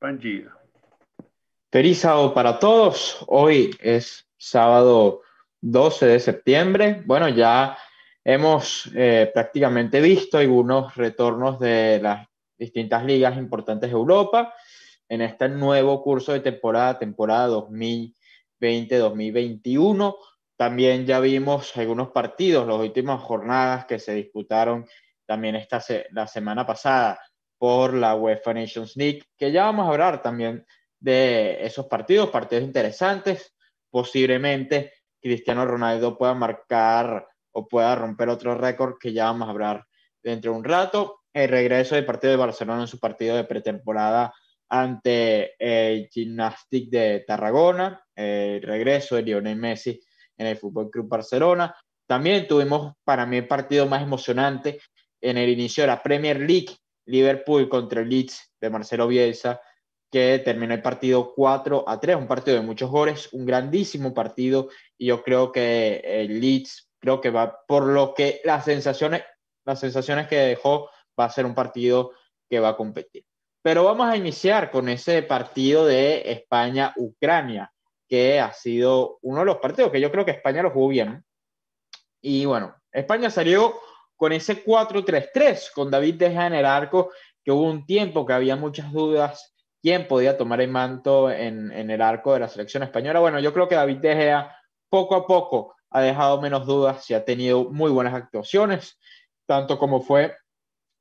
Pangea. Feliz sábado para todos. Hoy es sábado 12 de septiembre. Bueno, ya hemos eh, prácticamente visto algunos retornos de las distintas ligas importantes de Europa en este nuevo curso de temporada, temporada 2020-2021. También ya vimos algunos partidos, las últimas jornadas que se disputaron también esta la semana pasada por la UEFA Nations League, que ya vamos a hablar también de esos partidos, partidos interesantes. Posiblemente Cristiano Ronaldo pueda marcar o pueda romper otro récord que ya vamos a hablar dentro de un rato. El regreso del partido de Barcelona en su partido de pretemporada ante el Gymnastic de Tarragona, el regreso de Lionel Messi en el Fútbol Club Barcelona. También tuvimos para mí el partido más emocionante en el inicio de la Premier League Liverpool contra el Leeds de Marcelo Bielsa, que terminó el partido 4 a 3, un partido de muchos goles, un grandísimo partido, y yo creo que el Leeds, creo que va, por lo que las sensaciones, las sensaciones que dejó, va a ser un partido que va a competir. Pero vamos a iniciar con ese partido de España-Ucrania, que ha sido uno de los partidos que yo creo que España lo jugó bien. Y bueno, España salió con ese 4-3-3, con David Gea en el arco, que hubo un tiempo que había muchas dudas quién podía tomar el manto en, el arco de la selección española. Bueno, yo creo que David De Gea poco a poco ha dejado menos dudas y ha tenido muy buenas actuaciones, tanto como fue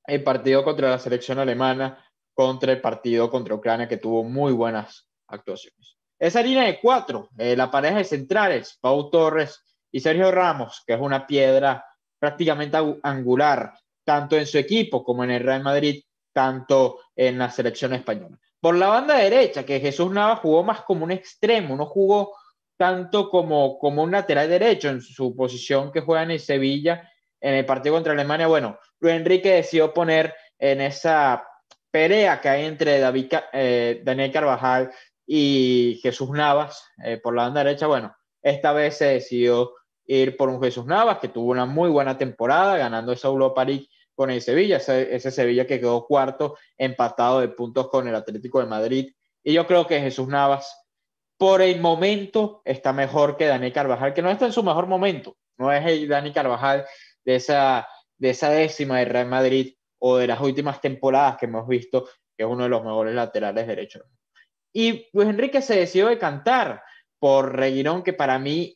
el partido contra la selección alemana, contra el partido contra Ucrania, que tuvo muy buenas actuaciones. Esa línea de cuatro, eh, la pareja de centrales, Pau Torres y Sergio Ramos, que es una piedra prácticamente angular, tanto en su equipo como en el Real Madrid, tanto en la selección española. Por la banda derecha, que Jesús Navas jugó más como un extremo, no jugó tanto como, como un lateral derecho en su posición que juega en el Sevilla en el partido contra Alemania. Bueno, Luis Enrique decidió poner en esa pelea que hay entre David, eh, Daniel Carvajal y Jesús Navas eh, por la banda derecha. Bueno, esta vez se decidió ir por un Jesús Navas, que tuvo una muy buena temporada, ganando esa Europa League con el Sevilla, ese, Sevilla que quedó cuarto, empatado de puntos con el Atlético de Madrid. Y yo creo que Jesús Navas, por el momento, está mejor que Dani Carvajal, que no está en su mejor momento, no es el Dani Carvajal de esa, de esa décima de Real Madrid o de las últimas temporadas que hemos visto, que es uno de los mejores laterales derechos. Y Luis Enrique se decidió cantar por Reguirón, que para mí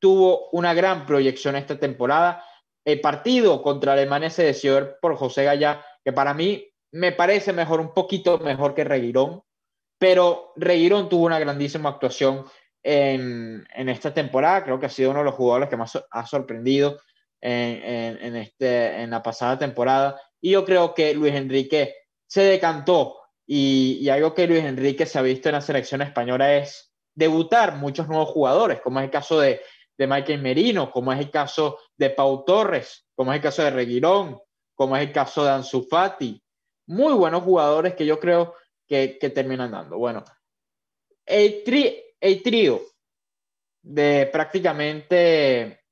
tuvo una gran proyección esta temporada. El partido contra Alemania se decidió por José Gallá, que para mí me parece mejor, un poquito mejor que Reguirón, pero Reguirón tuvo una grandísima actuación en, en, esta temporada. Creo que ha sido uno de los jugadores que más ha sorprendido en, en, este, en la pasada temporada. Y yo creo que Luis Enrique se decantó y algo que Luis Enrique se ha visto en la selección española es debutar muchos nuevos jugadores, como es el caso de de Michael Merino, como es el caso de Pau Torres, como es el caso de Reguirón, como es el caso de Ansu Fati. Muy buenos jugadores que yo creo que, terminan dando. Bueno, el, tri, el trío de prácticamente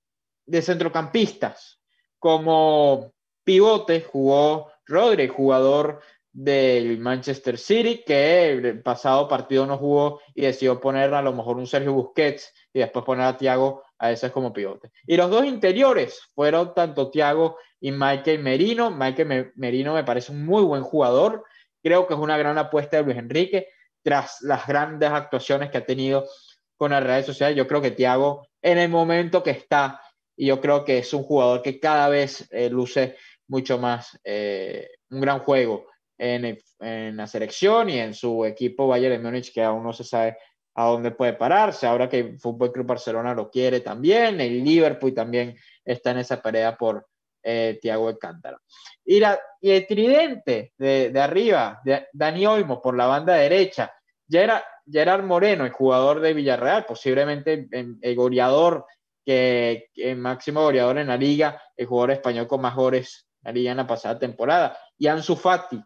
de centrocampistas, como pivote jugó Rodri, jugador del Manchester City, que el pasado partido no jugó y decidió poner a lo mejor un Sergio Busquets y después poner a Thiago a veces como pivote. Y los dos interiores fueron tanto Thiago y Michael Merino. Michael Merino me parece un muy buen jugador. Creo que es una gran apuesta de Luis Enrique tras las grandes actuaciones que ha tenido con las redes sociales. Yo creo que Thiago en el momento que está, y yo creo que es un jugador que cada vez eh, luce mucho más eh, un gran juego en, la selección y en su equipo Bayern de Múnich, que aún no se sabe a dónde puede pararse. Ahora que el Fútbol Club Barcelona lo quiere también, el Liverpool también está en esa pelea por eh, Thiago Alcántara. Y, la, el tridente de, arriba, Dani Olmo por la banda derecha, Gerard, Gerard Moreno, el jugador de Villarreal, posiblemente el, goleador, que, el máximo goleador en la liga, el jugador español con más goles en la liga en la pasada temporada, y Ansu Fati,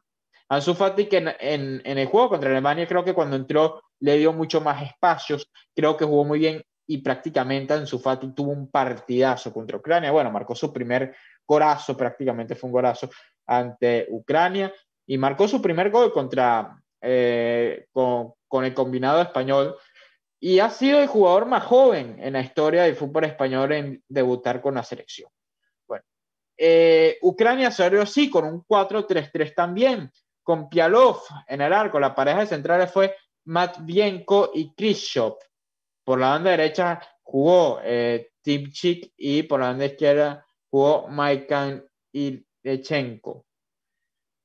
Ansu Fati que en, el juego contra Alemania creo que cuando entró le dio mucho más espacios, creo que jugó muy bien y prácticamente Ansu Fati tuvo un partidazo contra Ucrania, bueno, marcó su primer corazo, prácticamente fue un corazo, ante Ucrania y marcó su primer gol contra eh, con, el combinado español y ha sido el jugador más joven en la historia del fútbol español en debutar con la selección. Bueno, eh, Ucrania salió así con un 4-3-3 también, con Pialov en el arco, la pareja de centrales fue Matvienko y Krishop. Por la banda derecha jugó eh, Timchik y por la banda izquierda jugó Maikan Ilechenko.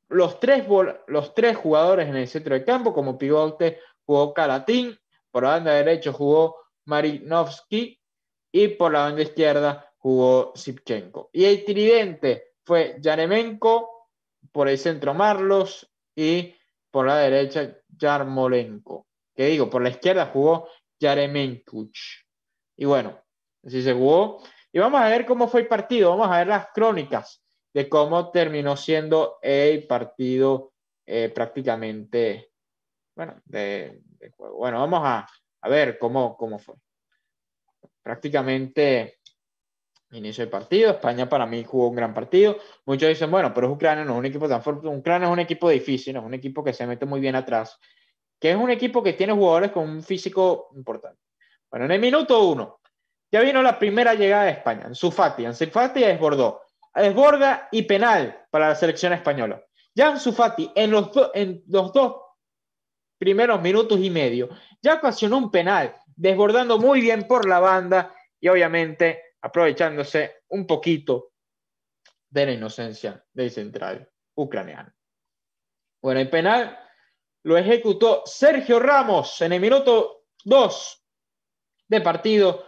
Los tres, los tres jugadores en el centro de campo, como pivote, jugó Kalatín, por la banda derecha jugó Marinovsky y por la banda izquierda jugó Sipchenko. Y el tridente fue Yaremenko, por el centro Marlos y por la derecha Yarmolenko. ¿Qué digo? Por la izquierda jugó Yaremenkuch. Y bueno, así se jugó. Y vamos a ver cómo fue el partido, vamos a ver las crónicas de cómo terminó siendo el partido eh, prácticamente, bueno, bueno, vamos a, ver cómo, cómo fue. Prácticamente inicio del partido. España para mí jugó un gran partido. Muchos dicen, bueno, pero Ucrania no es un equipo tan fuerte. Ucrania es un equipo difícil, es un equipo que se mete muy bien atrás, que es un equipo que tiene jugadores con un físico importante. Bueno, en el minuto uno, ya vino la primera llegada de España, en Sufati. En Sufati desbordó. Desborda y penal para la selección española. Ya en Fati, en los, en los dos primeros minutos y medio, ya ocasionó un penal, desbordando muy bien por la banda y obviamente aprovechándose un poquito de la inocencia del central ucraniano. Bueno, el penal lo ejecutó Sergio Ramos en el minuto 2 de partido,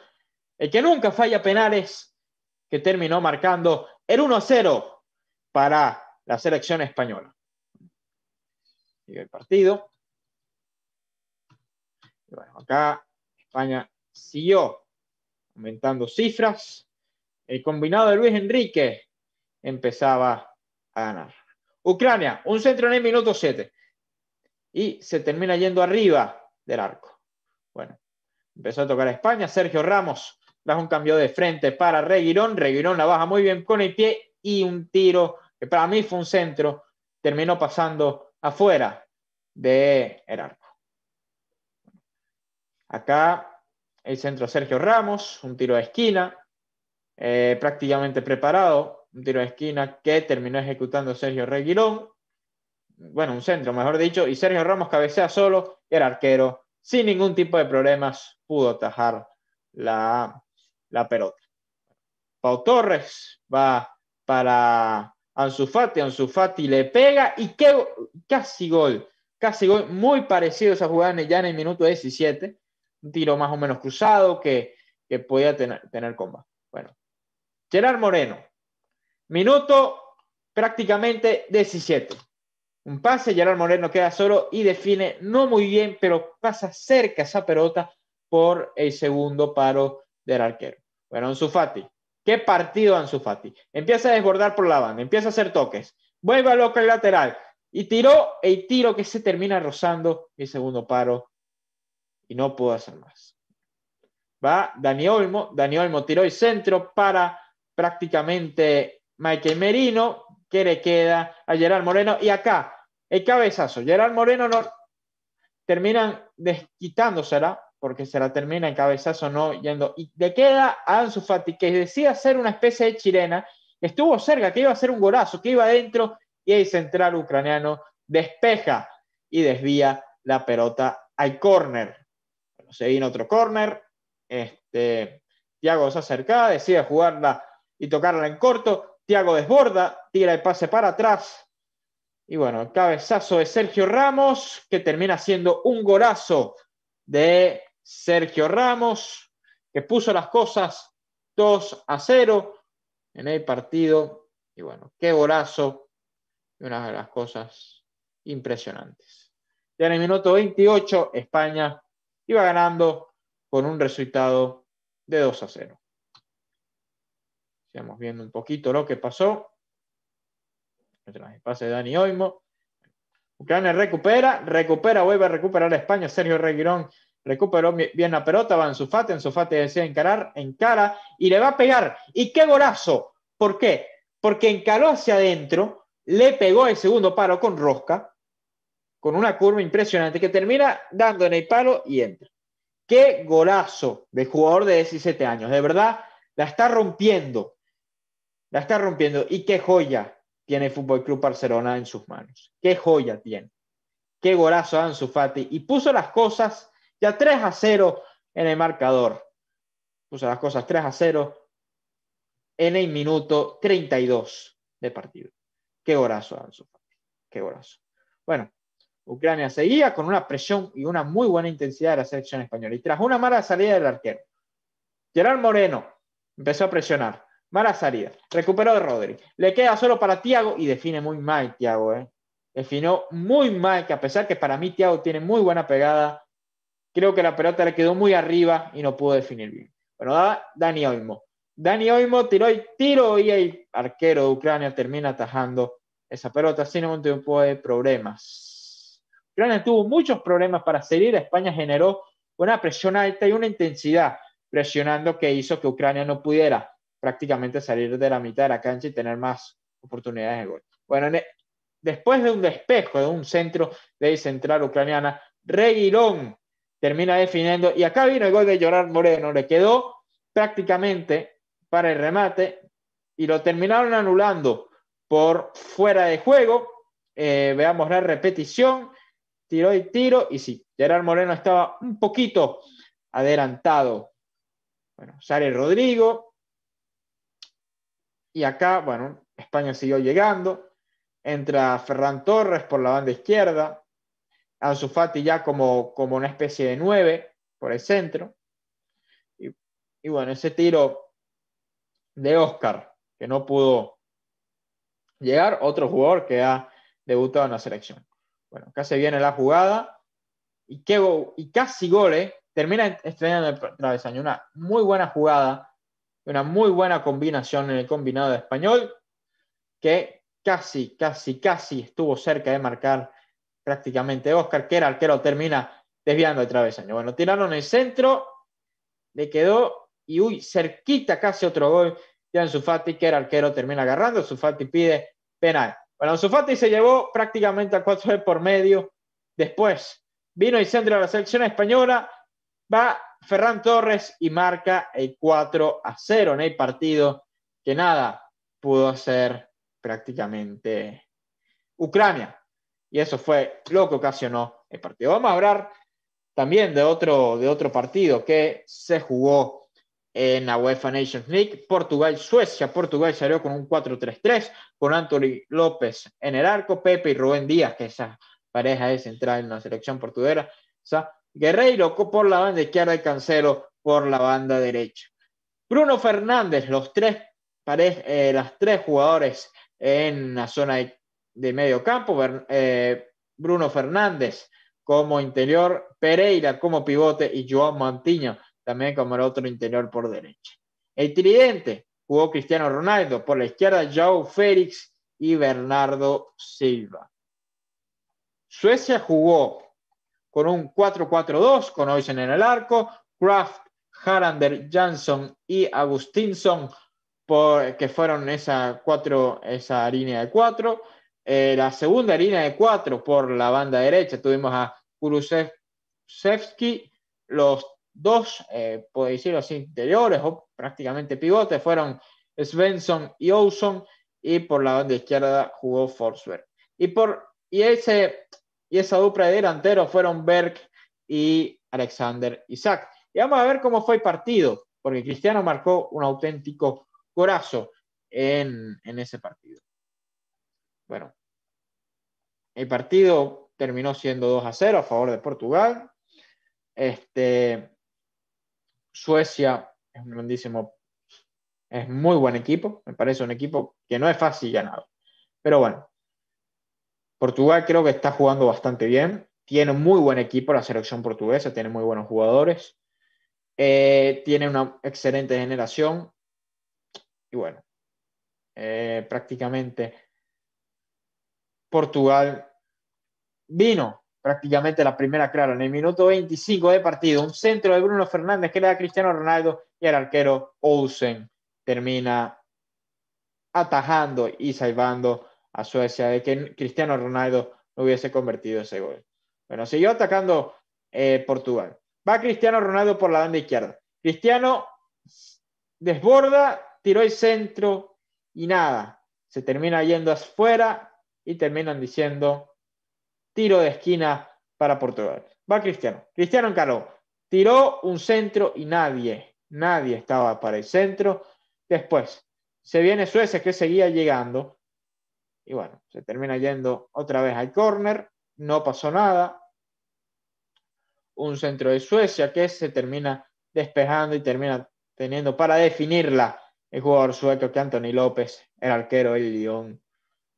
el que nunca falla penales, que terminó marcando el 1-0 para la selección española. Y el partido. acá España siguió aumentando cifras. El combinado de Luis Enrique empezaba a ganar. Ucrania, un centro en el minuto 7. Y se termina yendo arriba del arco. Bueno, empezó a tocar España. Sergio Ramos da un cambio de frente para Reguirón. Reguirón la baja muy bien con el pie y un tiro que para mí fue un centro. Terminó pasando afuera del arco. Acá el centro Sergio Ramos, un tiro de esquina, eh, prácticamente preparado, un tiro de esquina que terminó ejecutando Sergio Reguilón. Bueno, un centro, mejor dicho, y Sergio Ramos cabecea solo el arquero, sin ningún tipo de problemas, pudo atajar la, pelota. Pau Torres va para Ansu Fati, le pega y qué, casi gol, casi gol, muy parecido a esa jugada ya en el minuto 17 un tiro más o menos cruzado que, que podía tener, tener comba. Bueno, Gerard Moreno, minuto prácticamente 17. Un pase, Gerard Moreno queda solo y define no muy bien, pero pasa cerca esa pelota por el segundo paro del arquero. Bueno, Anzufati. ¿Qué partido Anzufati! Empieza a desbordar por la banda, empieza a hacer toques, vuelve a loca el lateral y tiró el tiro que se termina rozando el segundo paro y no pudo hacer más. Va Dani Olmo, Dani Olmo tiró el centro para prácticamente Michael Merino, que le queda a Gerard Moreno y acá el cabezazo. Gerard Moreno no terminan desquitándosela porque se la termina en cabezazo no yendo y le queda a Ansu Fati que decía hacer una especie de chilena, estuvo cerca que iba a hacer un golazo, que iba adentro y el central ucraniano despeja y desvía la pelota al córner se viene otro corner. Este, Tiago se acerca, decide jugarla y tocarla en corto. Tiago desborda, tira el pase para atrás. Y bueno, el cabezazo de Sergio Ramos, que termina siendo un golazo de Sergio Ramos, que puso las cosas 2 a 0 en el partido. Y bueno, qué golazo. Una de las cosas impresionantes. Ya en el minuto 28, España iba ganando con un resultado de 2 a 0. Estamos viendo un poquito lo que pasó. El pase de Dani Oimo. Ucrania recupera, recupera, vuelve a recuperar a España. Sergio Reguirón recuperó bien la pelota, va en fate, en fate decide encarar, encara y le va a pegar. ¿Y qué golazo? ¿Por qué? Porque encaró hacia adentro, le pegó el segundo paro con rosca, con una curva impresionante que termina dando en el palo y entra. Qué golazo de jugador de 17 años, de verdad, la está rompiendo. La está rompiendo y qué joya tiene el Fútbol Club Barcelona en sus manos. Qué joya tiene. Qué golazo Ansu Fati y puso las cosas ya 3 a 0 en el marcador. Puso las cosas 3 a 0 en el minuto 32 de partido. Qué golazo Ansu Fati. Qué golazo. Bueno, Ucrania seguía con una presión y una muy buena intensidad de la selección española. Y tras una mala salida del arquero, Gerard Moreno empezó a presionar. Mala salida. Recuperó de Rodri. Le queda solo para Tiago y define muy mal Tiago. ¿eh? Definió muy mal, que a pesar que para mí Tiago tiene muy buena pegada, creo que la pelota le quedó muy arriba y no pudo definir bien. Bueno, da Dani Olmo. Dani Olmo tiró y tiro y el arquero de Ucrania termina atajando esa pelota sin un tipo de problemas. Ucrania tuvo muchos problemas para salir, España generó una presión alta y una intensidad presionando que hizo que Ucrania no pudiera prácticamente salir de la mitad de la cancha y tener más oportunidades de gol. Bueno, después de un despejo de un centro de central ucraniana, Reguilón termina definiendo y acá vino el gol de Llorar Moreno, le quedó prácticamente para el remate y lo terminaron anulando por fuera de juego. Eh, veamos la repetición tiro y tiro, y sí, Gerard Moreno estaba un poquito adelantado. Bueno, sale Rodrigo, y acá, bueno, España siguió llegando, entra Ferran Torres por la banda izquierda, Ansu Fati ya como, como una especie de nueve por el centro, y, y bueno, ese tiro de Oscar, que no pudo llegar, otro jugador que ha debutado en la selección. Bueno, casi viene la jugada y, casi gole, eh. termina estrellando el travesaño. Una muy buena jugada, una muy buena combinación en el combinado de español, que casi, casi, casi estuvo cerca de marcar prácticamente Oscar, que el arquero termina desviando el travesaño. Bueno, tiraron el centro, le quedó y uy, cerquita casi otro gol. Ya en Sufati, que el arquero termina agarrando, Sufati pide penal. Bueno, Anzufati se llevó prácticamente a 4 por medio. Después vino y centro de la selección española. Va Ferran Torres y marca el 4 a 0 en el partido que nada pudo hacer prácticamente Ucrania. Y eso fue lo que ocasionó el partido. Vamos a hablar también de otro, de otro partido que se jugó en la UEFA Nations League. Portugal-Suecia. Portugal salió con un 4-3-3, con Anthony López en el arco, Pepe y Rubén Díaz, que esa pareja es central en la selección portuguesa. Guerreiro por la banda izquierda y Cancelo por la banda derecha. Bruno Fernández, los tres, eh, las tres jugadores en la zona de, medio campo. Eh, Bruno Fernández como interior, Pereira como pivote y Joan Mantiño también como el otro interior por derecha. El tridente jugó Cristiano Ronaldo, por la izquierda Joe Félix y Bernardo Silva. Suecia jugó con un 4-4-2 con Oysen en el arco, Kraft, Harander, Jansson y Agustinson, por, que fueron esa, cuatro, esa línea de cuatro. Eh, la segunda línea de cuatro por la banda derecha tuvimos a Kurusevski, los dos, eh, puedo decirlo así, interiores o prácticamente pivotes fueron Svensson y Olson, y por la banda izquierda jugó Forsberg. Y, por, y, ese, y esa dupla de delanteros fueron Berg y Alexander Isaac. Y vamos a ver cómo fue el partido, porque Cristiano marcó un auténtico corazo en, en ese partido. Bueno, el partido terminó siendo 2 a 0 a favor de Portugal. Este, Suecia es un grandísimo, es muy buen equipo, me parece un equipo que no es fácil ganar. Pero bueno, Portugal creo que está jugando bastante bien, tiene muy buen equipo la selección portuguesa, tiene muy buenos jugadores, eh, tiene una excelente generación y bueno, eh, prácticamente Portugal vino prácticamente la primera, claro, en el minuto 25 de partido, un centro de Bruno Fernández que le da a Cristiano Ronaldo y el arquero Olsen termina atajando y salvando a Suecia de que Cristiano Ronaldo no hubiese convertido ese gol. Bueno, siguió atacando eh, Portugal. Va Cristiano Ronaldo por la banda izquierda. Cristiano desborda, tiró el centro y nada. Se termina yendo afuera y terminan diciendo tiro de esquina para Portugal. Va Cristiano. Cristiano encaró. Tiró un centro y nadie, nadie estaba para el centro. Después se viene Suecia que seguía llegando. Y bueno, se termina yendo otra vez al córner. No pasó nada. Un centro de Suecia que se termina despejando y termina teniendo para definirla el jugador sueco que Anthony López, el arquero del Lyon,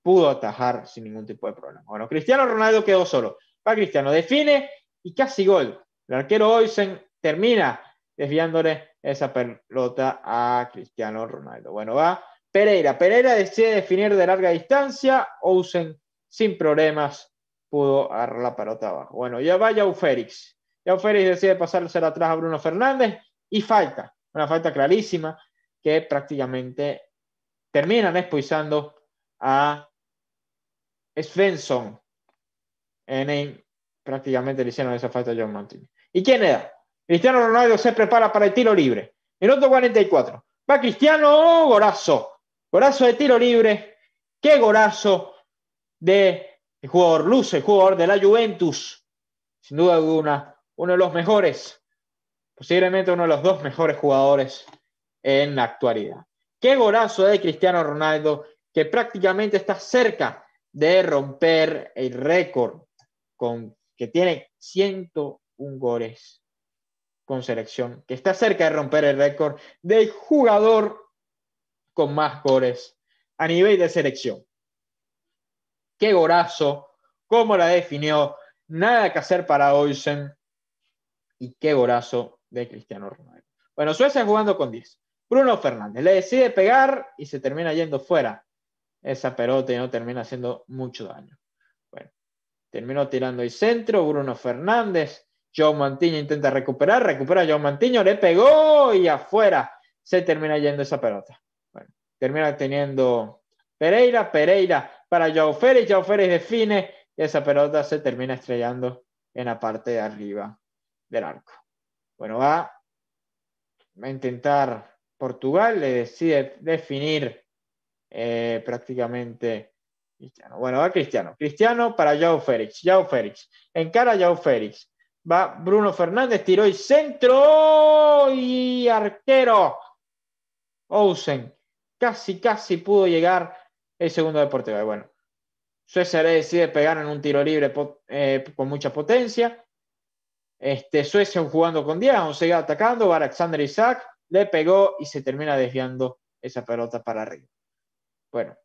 pudo atajar sin ningún tipo de problema. Bueno, Cristiano Ronaldo quedó solo. Va Cristiano, define y casi gol. El arquero Olsen termina desviándole esa pelota a Cristiano Ronaldo. Bueno, va Pereira. Pereira decide definir de larga distancia. Olsen sin problemas pudo agarrar la pelota abajo. Bueno, ya va Yau Félix. Yau Félix decide pasarse atrás a Bruno Fernández y falta. Una falta clarísima que prácticamente termina expulsando a Svensson. En prácticamente le hicieron esa falta a John Mantini. ¿Y quién era? Cristiano Ronaldo se prepara para el tiro libre. El otro 44. Va Cristiano, golazo. Gorazo de tiro libre. Qué golazo de el jugador Luce, el jugador de la Juventus. Sin duda alguna, uno de los mejores. Posiblemente uno de los dos mejores jugadores en la actualidad. Qué golazo de Cristiano Ronaldo, que prácticamente está cerca de romper el récord con, que tiene 101 goles con selección, que está cerca de romper el récord del jugador con más goles a nivel de selección. Qué gorazo, cómo la definió, nada que hacer para Olsen y qué golazo de Cristiano Ronaldo. Bueno, Suecia jugando con 10. Bruno Fernández le decide pegar y se termina yendo fuera esa pelota y no termina haciendo mucho daño. Bueno, terminó tirando el centro, Bruno Fernández, Joe Mantiño intenta recuperar, recupera Joe Mantiño, le pegó y afuera se termina yendo esa pelota. Bueno, termina teniendo Pereira, Pereira para Joe Félix, Joe Félix define y esa pelota se termina estrellando en la parte de arriba del arco. Bueno, va a intentar Portugal, le decide definir eh, prácticamente. Cristiano. Bueno, va Cristiano. Cristiano para Yao Félix. Yao Félix. Encara a Yao Félix. Va Bruno Fernández, tiró y centro y arquero. Ousen. Casi, casi pudo llegar el segundo deporte Bueno, Suecia decide pegar en un tiro libre eh, con mucha potencia. Este, Suecia jugando con Diego sigue atacando. Va Alexander Isaac, le pegó y se termina desviando esa pelota para arriba. Bueno,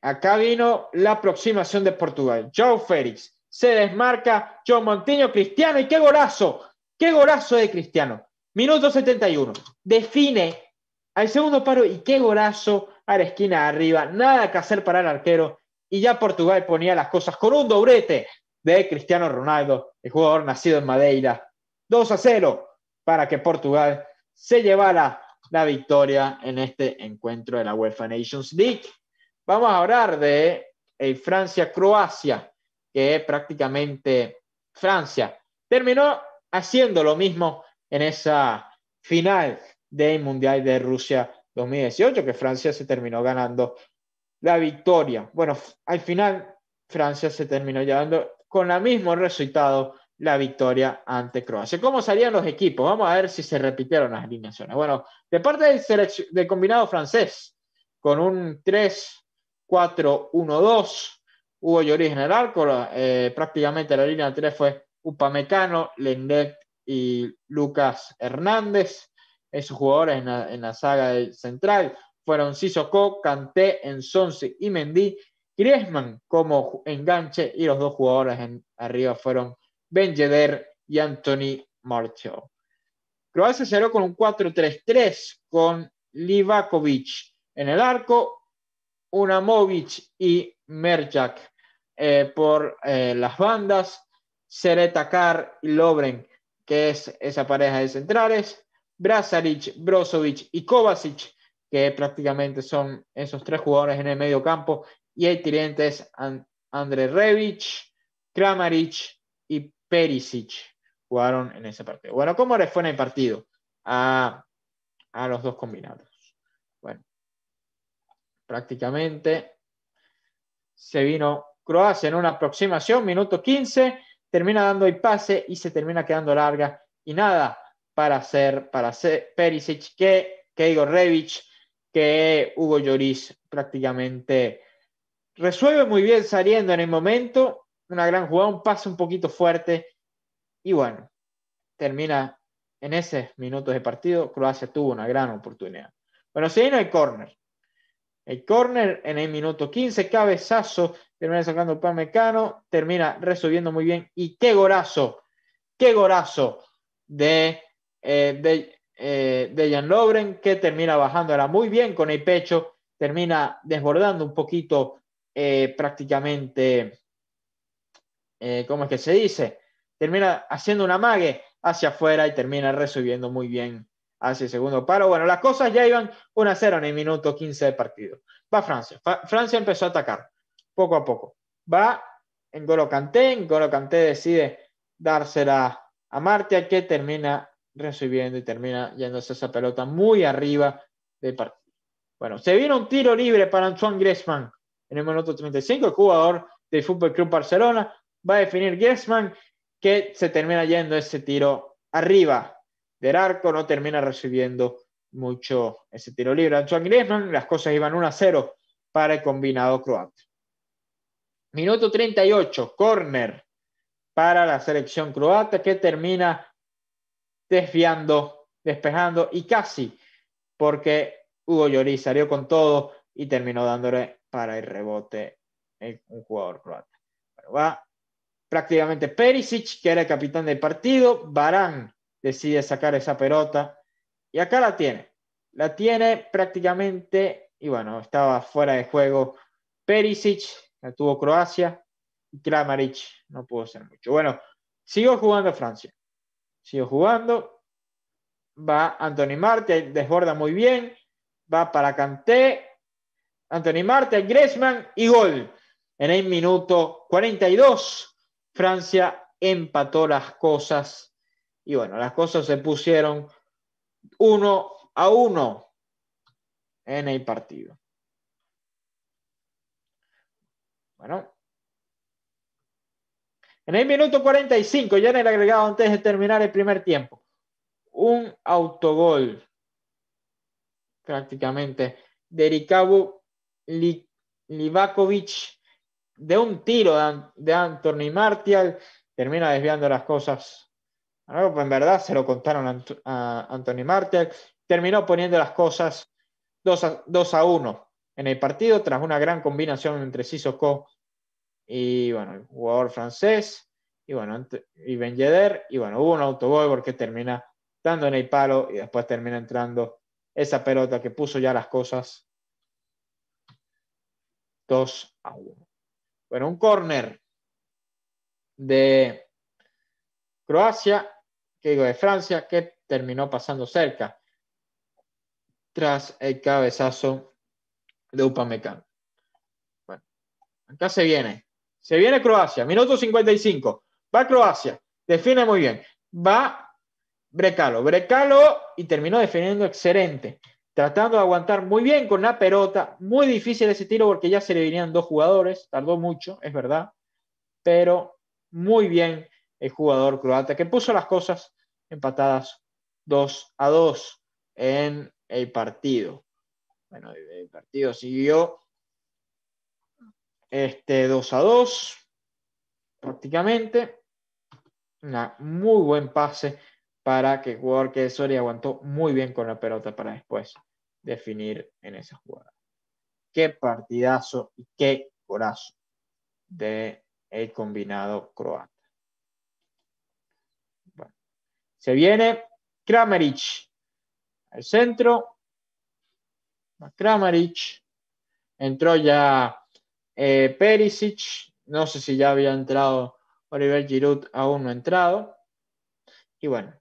acá vino la aproximación de Portugal. Joe Félix se desmarca, Joe Montiño, Cristiano, y qué golazo, qué golazo de Cristiano. Minuto 71, define al segundo paro y qué golazo a la esquina de arriba, nada que hacer para el arquero, y ya Portugal ponía las cosas con un doblete de Cristiano Ronaldo, el jugador nacido en Madeira. 2 a 0 para que Portugal se llevara la victoria en este encuentro de la UEFA Nations League. Vamos a hablar de eh, Francia-Croacia, que prácticamente Francia terminó haciendo lo mismo en esa final del Mundial de Rusia 2018, que Francia se terminó ganando la victoria. Bueno, al final Francia se terminó llevando con el mismo resultado la victoria ante Croacia. ¿Cómo salían los equipos? Vamos a ver si se repitieron las alineaciones. Bueno, de parte del, del combinado francés, con un 3 4-1-2. Hugo Lloris en el arco, eh, prácticamente la línea 3 fue Upamecano, Lendet y Lucas Hernández. Esos jugadores en la, saga del central fueron Sissoko, Kanté, Ensonce y Mendy. Griezmann como enganche y los dos jugadores arriba fueron Ben Yedder y Anthony Martial. Croacia cerró con un 4-3-3 con Livakovic en el arco, Unamovic y Merjak eh, por eh, las bandas, Seretakar y Lobren, que es esa pareja de centrales, Brazaric, Brozovic y Kovacic, que prácticamente son esos tres jugadores en el medio campo, y el cliente es Revich, Kramaric y Perisic jugaron en ese partido. Bueno, ¿cómo les fue en el partido a, a los dos combinados? Bueno, prácticamente. Se vino Croacia en una aproximación, minuto 15, termina dando el pase y se termina quedando larga y nada para hacer, para hacer Perisic, que, que Igor Revic, que Hugo Lloris prácticamente resuelve muy bien saliendo en el momento, una gran jugada, un pase un poquito fuerte y bueno, termina en esos minutos de partido, Croacia tuvo una gran oportunidad. Bueno, se vino el corner el corner en el minuto 15, cabezazo, termina sacando mecano, termina resolviendo muy bien y qué gorazo, qué gorazo de, eh, eh, de, Jan Lobren que termina bajándola muy bien con el pecho, termina desbordando un poquito eh, prácticamente, ¿cómo es que se dice? Termina haciendo una mague hacia afuera y termina resolviendo muy bien hacia el segundo paro. Bueno, las cosas ya iban 1 0 en el minuto 15 de partido. Va Francia. Francia empezó a atacar poco a poco. Va en Golocanté. En Golocanté decide dársela a Martia, que termina recibiendo y termina yéndose esa pelota muy arriba del partido. Bueno, se viene un tiro libre para Antoine Griezmann en el minuto 35, el jugador del Fútbol Club Barcelona. Va a definir Griezmann, que se termina yendo ese tiro arriba del arco, no termina recibiendo mucho ese tiro libre. Antoine Griezmann, las cosas iban 1 a 0 para el combinado croata. Minuto 38, corner para la selección croata que termina desviando, despejando y casi porque Hugo Lloris salió con todo y terminó dándole para el rebote un jugador croata. va prácticamente Perisic, que era el capitán del partido, Barán decide sacar esa pelota. Y acá la tiene. La tiene prácticamente, y bueno, estaba fuera de juego Perisic, la tuvo Croacia, y Kramaric no pudo hacer mucho. Bueno, sigo jugando Francia. Sigo jugando. Va Anthony Marte, desborda muy bien. Va para Canté. Anthony Marte, Gressman y gol. En el minuto 42, Francia empató las cosas y bueno, las cosas se pusieron uno a uno en el partido. Bueno. En el minuto 45, ya en el agregado antes de terminar el primer tiempo, un autogol prácticamente de Rikabu Livakovic de un tiro de, Anthony Martial, termina desviando las cosas pues en verdad se lo contaron a, Anthony Martial. Terminó poniendo las cosas 2 a, 1 en el partido tras una gran combinación entre Sissoko y bueno, el jugador francés y bueno, y Ben Yedder, y bueno, hubo un autoboy porque termina dando en el palo y después termina entrando esa pelota que puso ya las cosas 2 a 1. Bueno, un corner de Croacia, que digo, de Francia, que terminó pasando cerca tras el cabezazo de Upamecano. Bueno, acá se viene. Se viene Croacia, minuto 55. Va Croacia, define muy bien. Va Brecalo, Brecalo y terminó definiendo excelente, tratando de aguantar muy bien con la pelota. Muy difícil ese tiro porque ya se le venían dos jugadores, tardó mucho, es verdad, pero muy bien el jugador croata que puso las cosas empatadas 2 a 2 en el partido. Bueno, el partido siguió este 2 a 2 prácticamente. Una muy buen pase para que el jugador que es Soria aguantó muy bien con la pelota para después definir en esa jugada. Qué partidazo y qué corazón! de el combinado croata. Se viene Kramerich. al centro. Kramaric. Entró ya eh, Perisic. No sé si ya había entrado Oliver Giroud, aún no ha entrado. Y bueno,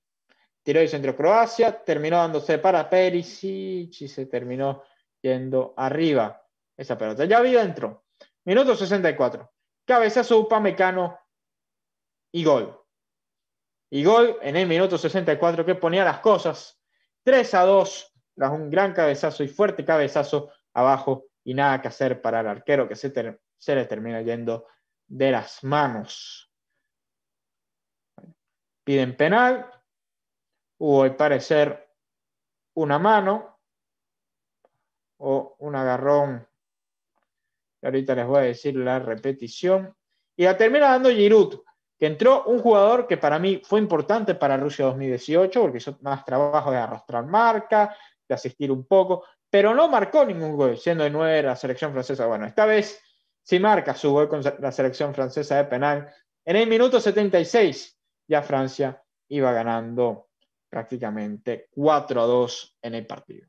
tiró el centro Croacia, terminó dándose para Perisic y se terminó yendo arriba esa pelota. Ya había dentro. Minuto 64. cabeza supa, Mecano y gol y gol en el minuto 64 que ponía las cosas 3 a 2 un gran cabezazo y fuerte cabezazo abajo y nada que hacer para el arquero que se, se le termina yendo de las manos. Piden penal, hubo al parecer una mano o un agarrón. Ahorita les voy a decir la repetición. Y la termina dando Giroud que entró un jugador que para mí fue importante para Rusia 2018, porque hizo más trabajo de arrastrar marca, de asistir un poco, pero no marcó ningún gol, siendo de nueve la selección francesa. Bueno, esta vez sí marca su gol con la selección francesa de penal. En el minuto 76 ya Francia iba ganando prácticamente 4 a 2 en el partido.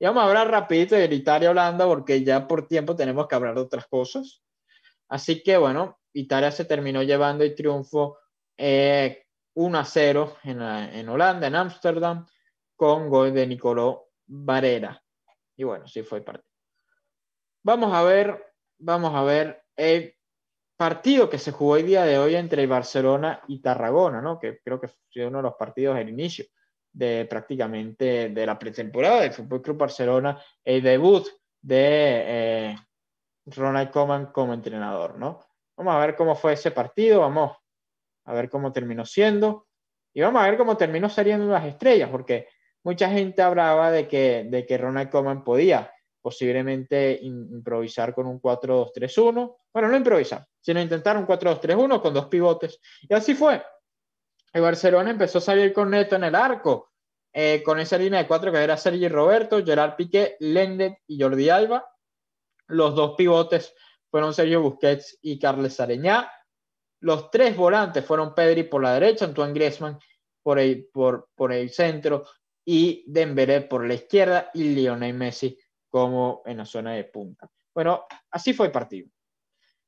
Y vamos a hablar rapidito de Italia-Holanda porque ya por tiempo tenemos que hablar de otras cosas. Así que bueno, Italia se terminó llevando el triunfo 1 eh, a 0 en, en Holanda, en Ámsterdam, con gol de Nicoló Varela. Y bueno, sí fue el partido. Vamos a ver, vamos a ver el partido que se jugó el día de hoy entre el Barcelona y Tarragona, ¿no? Que creo que fue uno de los partidos del inicio de prácticamente de la pretemporada del Fútbol Club Barcelona, el debut de eh, Ronald Koeman como entrenador, ¿no? Vamos a ver cómo fue ese partido, vamos a ver cómo terminó siendo y vamos a ver cómo terminó saliendo las estrellas, porque mucha gente hablaba de que, de que Ronald Coman podía posiblemente improvisar con un 4-2-3-1. Bueno, no improvisar, sino intentar un 4-2-3-1 con dos pivotes. Y así fue. El Barcelona empezó a salir con Neto en el arco, eh, con esa línea de cuatro que era Sergi Roberto, Gerard Piqué, Lendet y Jordi Alba. Los dos pivotes fueron Sergio Busquets y Carles Areñá. Los tres volantes fueron Pedri por la derecha, Antoine Griezmann por el, por, por el centro y Dembélé por la izquierda y Lionel Messi como en la zona de punta. Bueno, así fue el partido.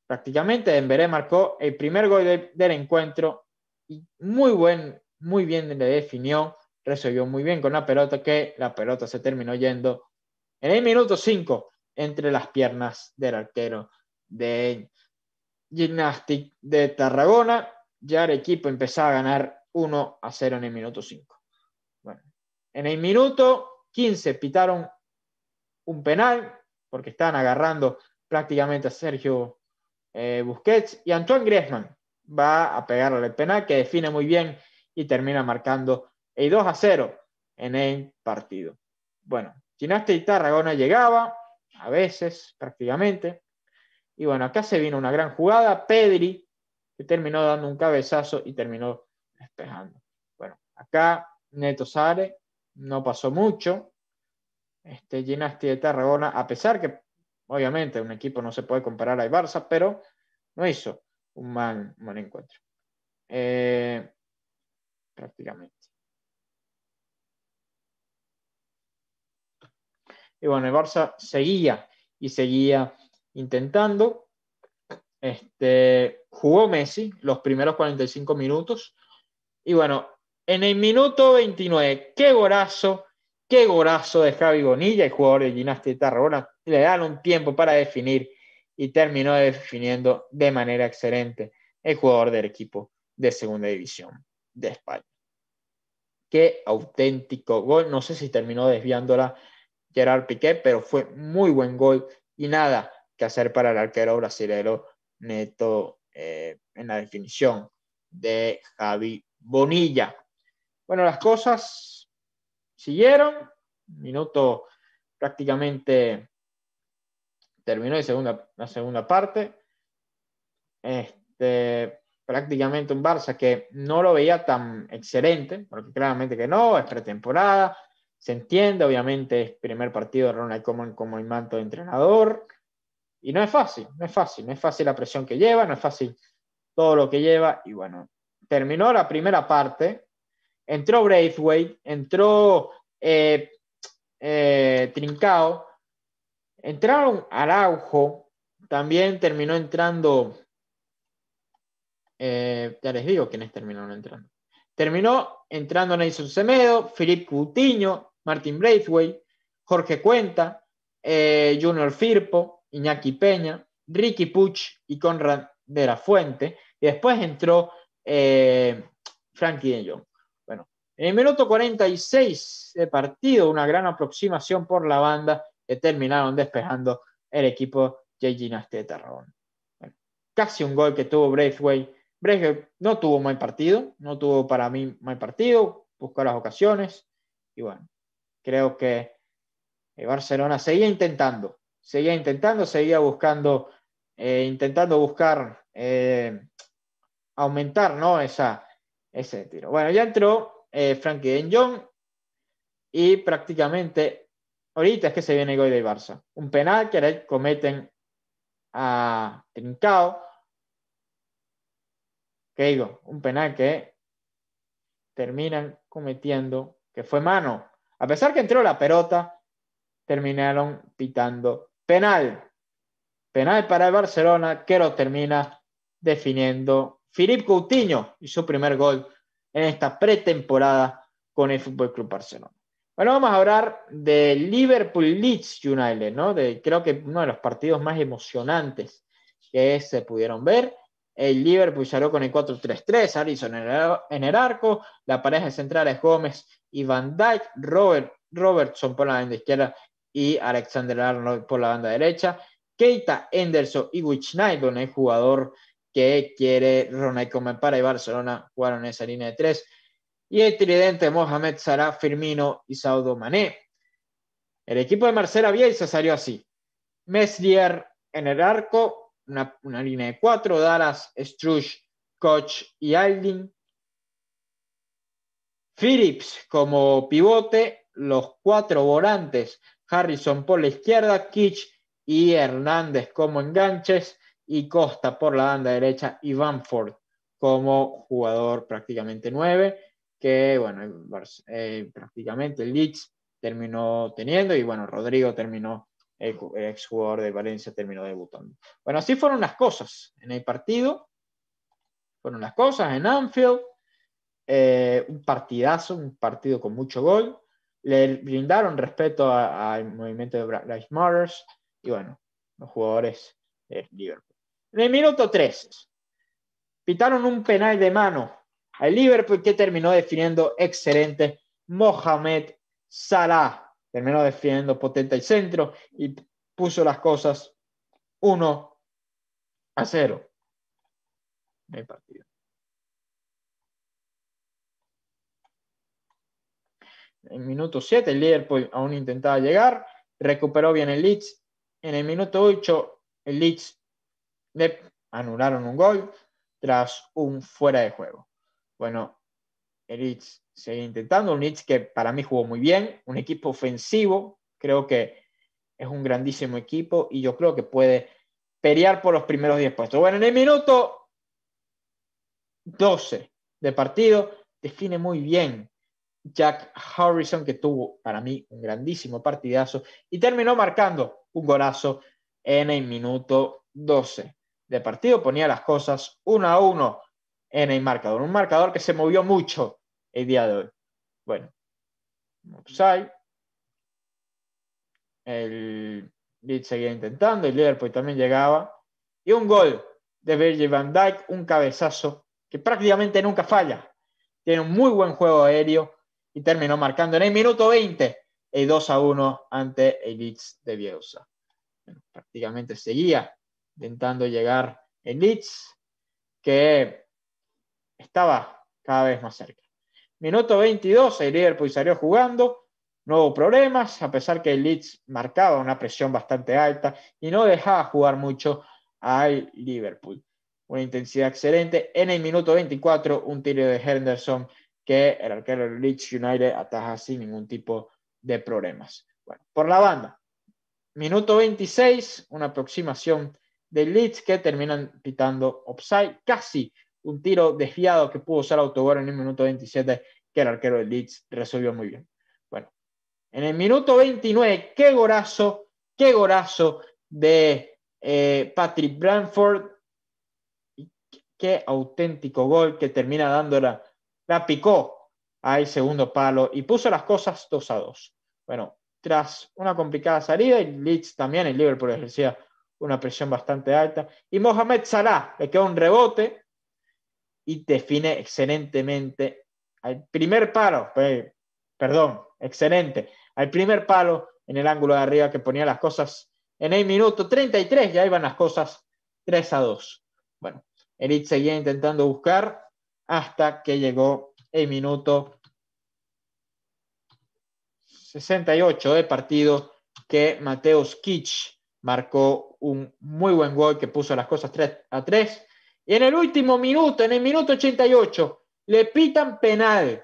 Prácticamente Dembélé marcó el primer gol del encuentro y muy buen, muy bien le definió, resolvió muy bien con la pelota que la pelota se terminó yendo en el minuto 5 entre las piernas del arquero de Gymnastic de Tarragona, ya el equipo empezaba a ganar 1 a 0 en el minuto 5. Bueno, en el minuto 15 pitaron un penal porque estaban agarrando prácticamente a Sergio eh, Busquets y Antoine Griezmann va a pegarle el penal que define muy bien y termina marcando el 2 a 0 en el partido. Bueno, Gymnastic Tarragona llegaba, a veces prácticamente, y bueno, acá se vino una gran jugada, Pedri, que terminó dando un cabezazo y terminó despejando. Bueno, acá Neto sale, no pasó mucho. Este, Ginasti de Tarragona, a pesar que obviamente un equipo no se puede comparar al Barça, pero no hizo un mal, encuentro. Eh, prácticamente. Y bueno, el Barça seguía y seguía intentando. Este, jugó Messi los primeros 45 minutos. Y bueno, en el minuto 29, qué golazo, qué golazo de Javi Bonilla, el jugador de Gimnasia Tarragona. Le dan un tiempo para definir y terminó definiendo de manera excelente el jugador del equipo de segunda división de España. Qué auténtico gol. No sé si terminó desviándola Gerard Piqué, pero fue muy buen gol. Y nada, que hacer para el arquero brasilero Neto eh, en la definición de Javi Bonilla. Bueno, las cosas siguieron. Minuto prácticamente terminó la segunda, parte. Este, prácticamente un Barça que no lo veía tan excelente, porque claramente que no, es pretemporada, se entiende, obviamente es primer partido de Ronald Koeman como el manto de entrenador, y no es fácil, no es fácil, no es fácil la presión que lleva, no es fácil todo lo que lleva. Y bueno, terminó la primera parte, entró Braithwaite, entró eh, eh, Trincao, entraron Araujo, también terminó entrando, eh, ya les digo quiénes terminaron entrando. Terminó entrando Nelson Semedo, Filipe Cutiño, Martín Braithwaite, Jorge Cuenta, Junior Firpo, Iñaki Peña, Ricky Puch y Conrad de la Fuente. Y después entró eh, Frankie de Jong. Bueno, en el minuto 46 de partido, una gran aproximación por la banda que terminaron despejando el equipo de Ginasté de Tarragona casi un gol que tuvo Braithwaite. Braithwaite no tuvo mal partido, no tuvo para mí mal partido, buscó las ocasiones y bueno, creo que Barcelona seguía intentando, seguía intentando, seguía buscando, eh, intentando buscar eh, aumentar ¿no? Esa, ese tiro. Bueno, ya entró eh, Frankie John y prácticamente ahorita es que se viene el de Barça. Un penal que ahora cometen a Trincao. ¿Qué digo? Un penal que terminan cometiendo, que fue mano. A pesar que entró la pelota, terminaron pitando penal. Penal para el Barcelona que lo termina definiendo Filipe Coutinho y su primer gol en esta pretemporada con el Fútbol Club Barcelona. Bueno, vamos a hablar de Liverpool Leeds United, ¿no? creo que uno de los partidos más emocionantes que se pudieron ver. El Liverpool salió con el 4-3-3, Alisson en el arco, la pareja central es Gómez y Van Dijk, Robert, Robertson por la izquierda y Alexander Arnold por la banda derecha. Keita, Henderson y Wijnaldum, el jugador que quiere Ronald Koeman para y Barcelona, jugaron esa línea de tres. Y el tridente Mohamed Sara, Firmino y Saudo Mané. El equipo de Marcela se salió así. Meslier en el arco, una, línea de cuatro, Dallas, Struch, Koch y Aldin. Phillips como pivote, los cuatro volantes Harrison por la izquierda, Kitsch y Hernández como enganches y Costa por la banda derecha y Vanford como jugador prácticamente nueve, que bueno, eh, prácticamente el Leeds terminó teniendo y bueno, Rodrigo terminó, el jugador de Valencia terminó debutando. Bueno, así fueron las cosas en el partido, fueron las cosas en Anfield, eh, un partidazo, un partido con mucho gol le brindaron respeto al movimiento de Black Lives Matter y bueno, los jugadores de Liverpool. En el minuto 3, pitaron un penal de mano al Liverpool que terminó definiendo excelente Mohamed Salah. Terminó definiendo potente el centro y puso las cosas 1 a 0 partido. en minuto 7 el Liverpool aún intentaba llegar, recuperó bien el Leeds. En el minuto 8 el Leeds le anularon un gol tras un fuera de juego. Bueno, el Leeds sigue intentando, un Leeds que para mí jugó muy bien, un equipo ofensivo, creo que es un grandísimo equipo y yo creo que puede pelear por los primeros 10 puestos. Bueno, en el minuto 12 de partido define muy bien Jack Harrison, que tuvo para mí un grandísimo partidazo y terminó marcando un golazo en el minuto 12 de partido. Ponía las cosas 1 a 1 en el marcador. Un marcador que se movió mucho el día de hoy. Bueno, El Leeds seguía intentando, el Liverpool también llegaba. Y un gol de Virgil van Dijk, un cabezazo que prácticamente nunca falla. Tiene un muy buen juego aéreo y terminó marcando en el minuto 20 el 2 a 1 ante el Leeds de Bielsa. prácticamente seguía intentando llegar el Leeds, que estaba cada vez más cerca. Minuto 22, el Liverpool salió jugando, no problemas, a pesar que el Leeds marcaba una presión bastante alta y no dejaba jugar mucho al Liverpool. Una intensidad excelente. En el minuto 24, un tiro de Henderson que el arquero del Leeds United ataja sin ningún tipo de problemas. Bueno, por la banda, minuto 26, una aproximación de Leeds que terminan pitando offside, casi un tiro desviado que pudo ser autogol en el minuto 27 que el arquero de Leeds resolvió muy bien. Bueno, en el minuto 29, qué gorazo, qué gorazo de eh, Patrick Branford, qué auténtico gol que termina dándola la picó al segundo palo y puso las cosas 2 a 2. Bueno, tras una complicada salida, y Leeds también, el Liverpool ejercía una presión bastante alta, y Mohamed Salah le quedó un rebote y define excelentemente al primer palo, perdón, excelente, al primer palo en el ángulo de arriba que ponía las cosas en el minuto 33, ya iban las cosas 3 a 2. Bueno, Leeds seguía intentando buscar hasta que llegó el minuto 68 del partido que Mateus Kitsch marcó un muy buen gol que puso las cosas 3 a 3. Y en el último minuto, en el minuto 88, le pitan penal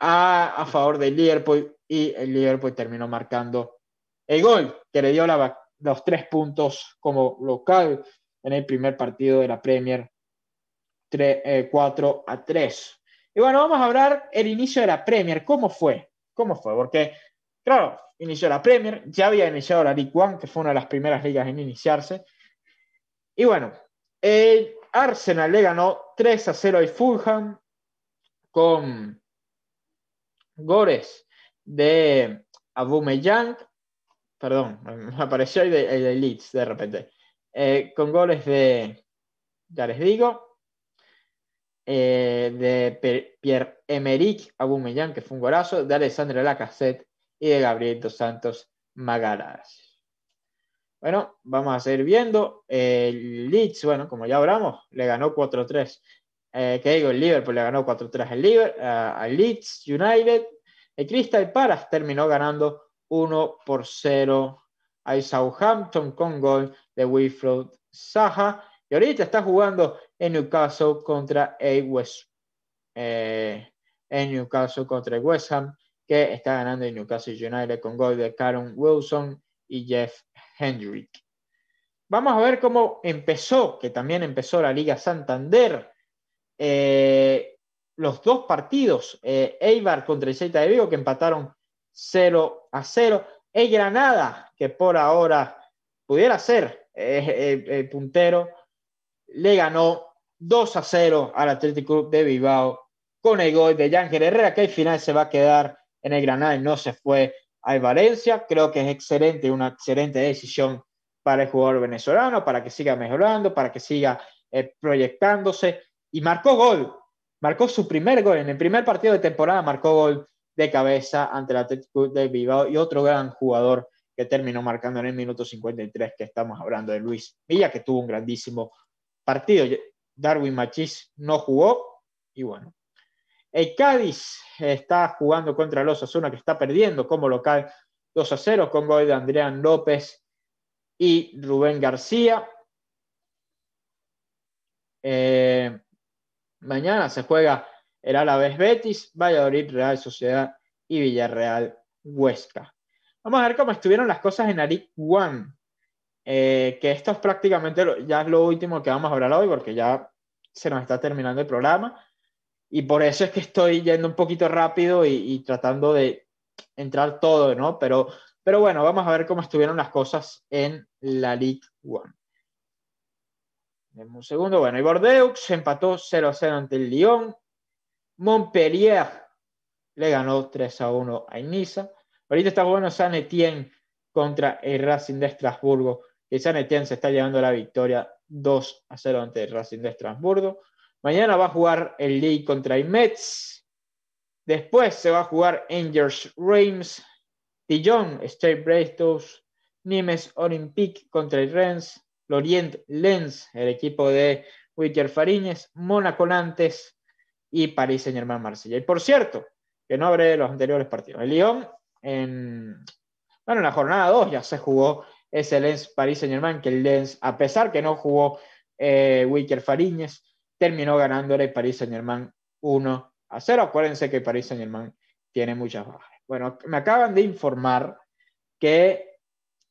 a, favor del Liverpool y el Liverpool terminó marcando el gol que le dio los tres puntos como local en el primer partido de la Premier 4 eh, a 3. Y bueno, vamos a hablar el inicio de la Premier. ¿Cómo fue? ¿Cómo fue? Porque, claro, inició la Premier, ya había iniciado la League One, que fue una de las primeras ligas en iniciarse. Y bueno, el Arsenal le ganó 3 a 0 al Fulham con goles de Abumeyang. perdón, me apareció el de, Leeds de repente, eh, con goles de, ya les digo, eh, de Pierre-Emerick Aubameyang, que fue un golazo, de Alexandre Lacassette y de Gabriel Dos Santos Magalhães. Bueno, vamos a seguir viendo. El Leeds, bueno, como ya hablamos, le ganó 4-3. Eh, ¿Qué digo? El Liverpool le ganó 4-3 al al Leeds United. El Crystal Palace terminó ganando 1 por 0 al Southampton con gol de Wilfred Saha. Y ahorita está jugando en Newcastle contra el West, eh, en Newcastle contra el Ham, que está ganando en Newcastle United con gol de Karen Wilson y Jeff Hendrick. Vamos a ver cómo empezó, que también empezó la Liga Santander. Eh, los dos partidos, eh, Eibar contra el Celta de Vigo, que empataron 0 a 0. El Granada, que por ahora pudiera ser puntero, le ganó 2 a 0 al Athletic Club de Bilbao con el gol de Ángel Herrera, que al final se va a quedar en el Granada y no se fue al Valencia. Creo que es excelente, una excelente decisión para el jugador venezolano, para que siga mejorando, para que siga eh, proyectándose. Y marcó gol, marcó su primer gol en el primer partido de temporada, marcó gol de cabeza ante el Atlético de Bilbao y otro gran jugador que terminó marcando en el minuto 53, que estamos hablando de Luis Villa, que tuvo un grandísimo partido. Darwin Machis no jugó y bueno. El Cádiz está jugando contra los Osasuna que está perdiendo como local 2 a 0 con gol de Andrean López y Rubén García. Eh, mañana se juega el Alavés Betis, Valladolid Real Sociedad y Villarreal Huesca. Vamos a ver cómo estuvieron las cosas en ARIK One, eh, que esto es prácticamente ya es lo último que vamos a hablar hoy porque ya se nos está terminando el programa y por eso es que estoy yendo un poquito rápido y, tratando de entrar todo, ¿no? Pero, pero bueno, vamos a ver cómo estuvieron las cosas en la League One. En un segundo, bueno, y Bordeaux se empató 0-0 ante el Lyon. Montpellier le ganó 3-1 a Inisa, Ahorita está bueno San Etienne contra el Racing de Estrasburgo. Y San Etienne se está llevando la victoria 2 a 0 ante el Racing de Estrasburgo. Mañana va a jugar el League contra el Mets. Después se va a jugar Angers Reims, Dijon, State Breastos, Nimes Olympique contra el Rennes, Lorient Lens, el equipo de Wicker Fariñez, monaco Nantes y París Saint Germain Marsella. Y por cierto, que no habré los anteriores partidos. El Lyon, en, bueno, en la jornada 2 ya se jugó es el Lens Paris Saint Germain, que el Lens, a pesar que no jugó eh, Wicker Fariñez, terminó ganándole Paris Saint Germain 1 a 0. Acuérdense que Paris Saint Germain tiene muchas bajas. Bueno, me acaban de informar que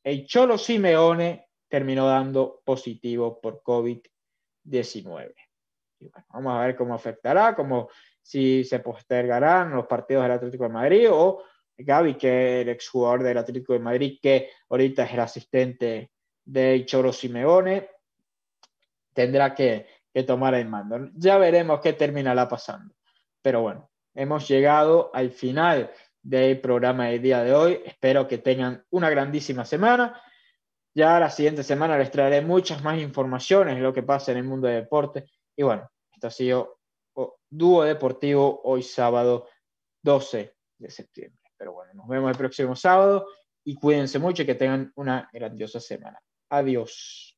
el Cholo Simeone terminó dando positivo por COVID-19. vamos a ver cómo afectará, cómo si se postergarán los partidos del Atlético de Madrid o Gaby, que el exjugador del Atlético de Madrid, que ahorita es el asistente de Choro Simeone, tendrá que, tomar el mando. Ya veremos qué terminará pasando. Pero bueno, hemos llegado al final del programa del día de hoy. Espero que tengan una grandísima semana. Ya la siguiente semana les traeré muchas más informaciones de lo que pasa en el mundo de deporte. Y bueno, esto ha sido oh, Dúo Deportivo hoy sábado 12 de septiembre. Pero bueno, nos vemos el próximo sábado y cuídense mucho y que tengan una grandiosa semana. Adiós.